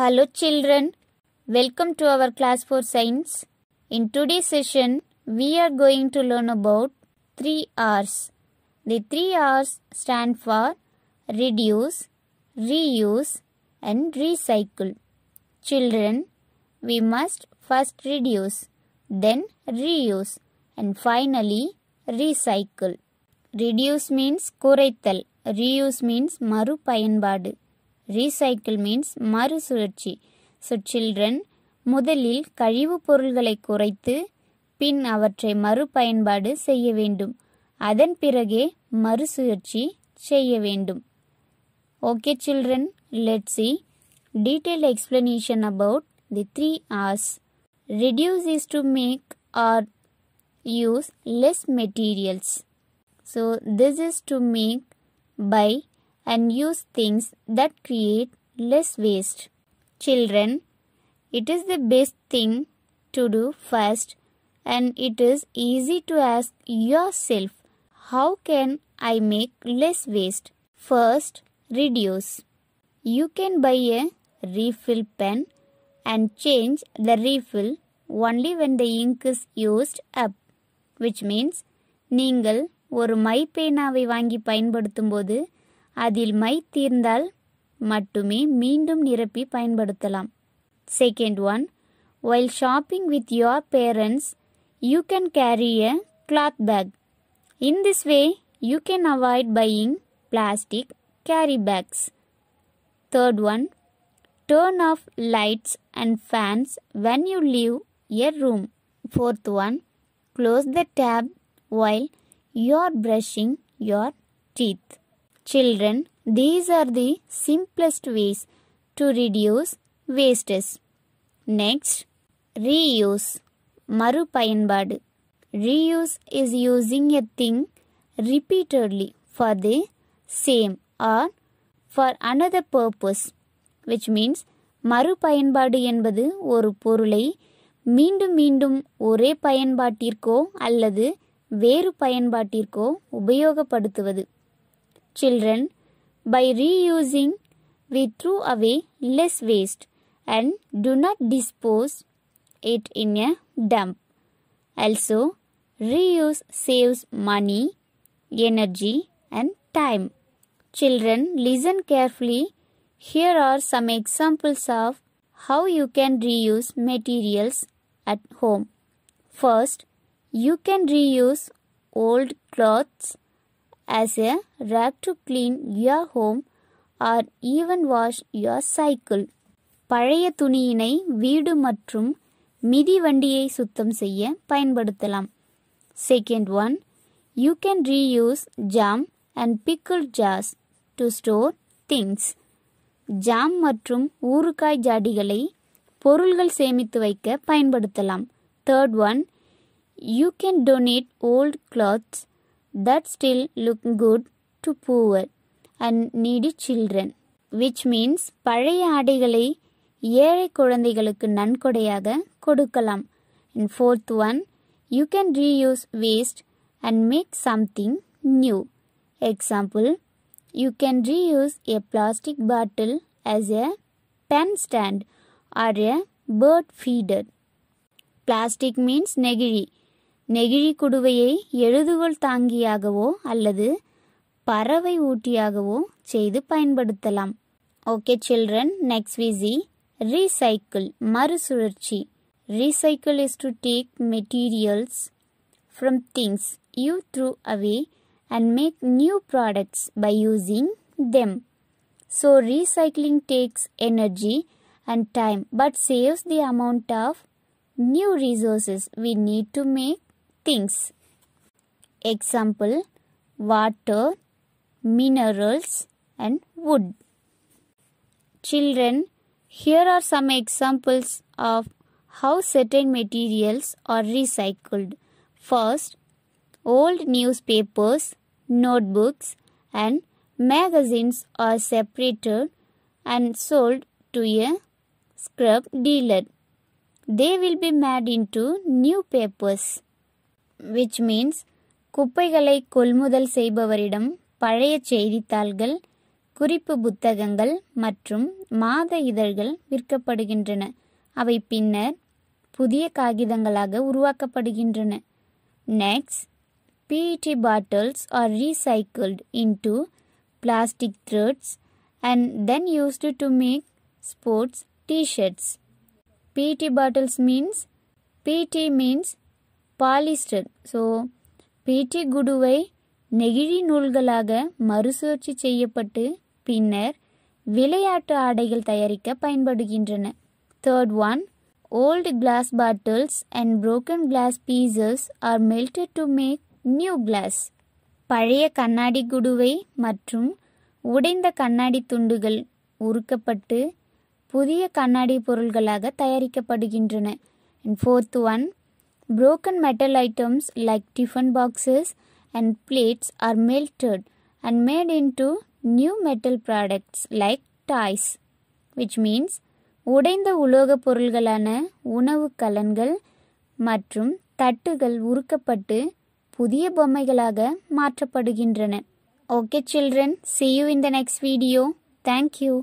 Hello children, welcome to our class for science. In today's session, we are going to learn about 3 R's. The 3 R's stand for reduce, reuse and recycle. Children, we must first reduce, then reuse and finally recycle. Reduce means குறைத்தல், reuse means மறுபயன்பாடு recycle means மறுசுழற்சி so children முதலில் கழிவுப் பொருள்களை குறைத்து பின் அவற்றை மறுபயன்பாடு செய்ய வேண்டும் அதன் பிறகே மறுசுழற்சி செய்ய வேண்டும் okay children let see detailed explanation about the three Rs reduce is to make our use less materials so this is to make buy and use things that create less waste. Children, it is the best thing to do first and it is easy to ask yourself, how can I make less waste? First, reduce. You can buy a refill pen and change the refill only when the ink is used up. Which means நீங்கள் ஒரு my பேனாவை வாங்கி பயன்படுத்தும் போது அதில் my தீர்ந்தால் மட்டுமே மீண்டும் நிரப்பி பயன்படுத்தலாம் second one while shopping with your parents you can carry a cloth bag in this way you can avoid buying plastic carry bags third one turn off lights and fans when you leave your room. Fourth one, close the tab while you're brushing your teeth. Children, these are the simplest ways to reduce wastes Next, reuse. மறுபயன்பாடு reuse is using a thing repeatedly for the same or for another purpose which means மறுபயன்பாடு என்பது ஒரு பொருளை மீண்டும் மீண்டும் ஒரே பயன்பாட்டிற்கோ அல்லது வேறு பயன்பாட்டிற்கோ உபயோகப்படுத்துவது children, by reusing, we throw away less waste and do not dispose it in a dump. Also, reuse saves money, energy and time. Children, listen carefully. Here are some examples of how you can reuse materials at home. First, you can reuse old clothes as a rag to clean your home or even wash your cycle. பழைய துணியினை வீடு மற்றும் மிதி வண்டியை சுத்தம் செய்ய பயன்படுத்தலாம் second one you can reuse jam and pickle ஜாஸ் to store things jam மற்றும் ஊறுகாய் ஜாடிகளை பொருள்கள் சேமித்து வைக்க பயன்படுத்தலாம் third one you can donate old clothes that still look good to poor and needy children which means பழைய ஆடைகளை ஏழை குழந்தைகளுக்கு நன்கொடையாக கொடுக்கலாம் In fourth one you can reuse waste and make something new example you can reuse a plastic bottle as a pen stand or a bird feeder plastic means negiri நெகிழி குடுவையை எழுதுகோல் தாங்கியாகவோ அல்லது பறவை ஊட்டியாகவோ செய்து பயன்படுத்தலாம் okay children next we see recycle மறுசுழற்சி recycle is to take materials from things you throw away and make new products by using them. So recycling takes energy and time but saves the amount of new resources we need to make things. Example water, minerals, and wood. Children, here are some examples of how certain materials are recycled. First, old newspapers, notebooks, and magazines are separated and sold to a scrap dealer. They will be made into new papers. Which means குப்பைகளை கொள்முதல் செய்பவரிடம் பழைய செய்தித்தாள்கள் குறிப்பு புத்தகங்கள் மற்றும் மாத இதழ்கள் விற்கப்படுகின்றன அவை பின்னர் புதிய காகிதங்களாக உருவாக்கப்படுகின்றன next PET bottles are recycled into plastic threads and then used to make sports T-shirts PET bottles means PT means polyester so PET குடுவை நெகிழி நூல்களாக மறுசுழற்சி செய்யப்பட்டு பின்னர் விளையாட்டு ஆடைகள் தயாரிக்க பயன்படுகின்றன third one old glass bottles and broken glass pieces are melted to make new glass பழைய கண்ணாடி குடுவை மற்றும் உடைந்த கண்ணாடி துண்டுகள் உருக்கப்பட்டு புதிய கண்ணாடி பொருள்களாக தயாரிக்கப்படுகின்றன and fourth one Broken metal items like tiffin boxes and plates are melted and made into new metal products like toys which means உடைந்த உலோகப் பொருள்களான உணவு கலன்கள் மற்றும் தட்டுகள் உருக்கப்பட்டு புதிய பொம்மைகளாக மாற்றப்படுகின்றன okay children see you in the next video thank you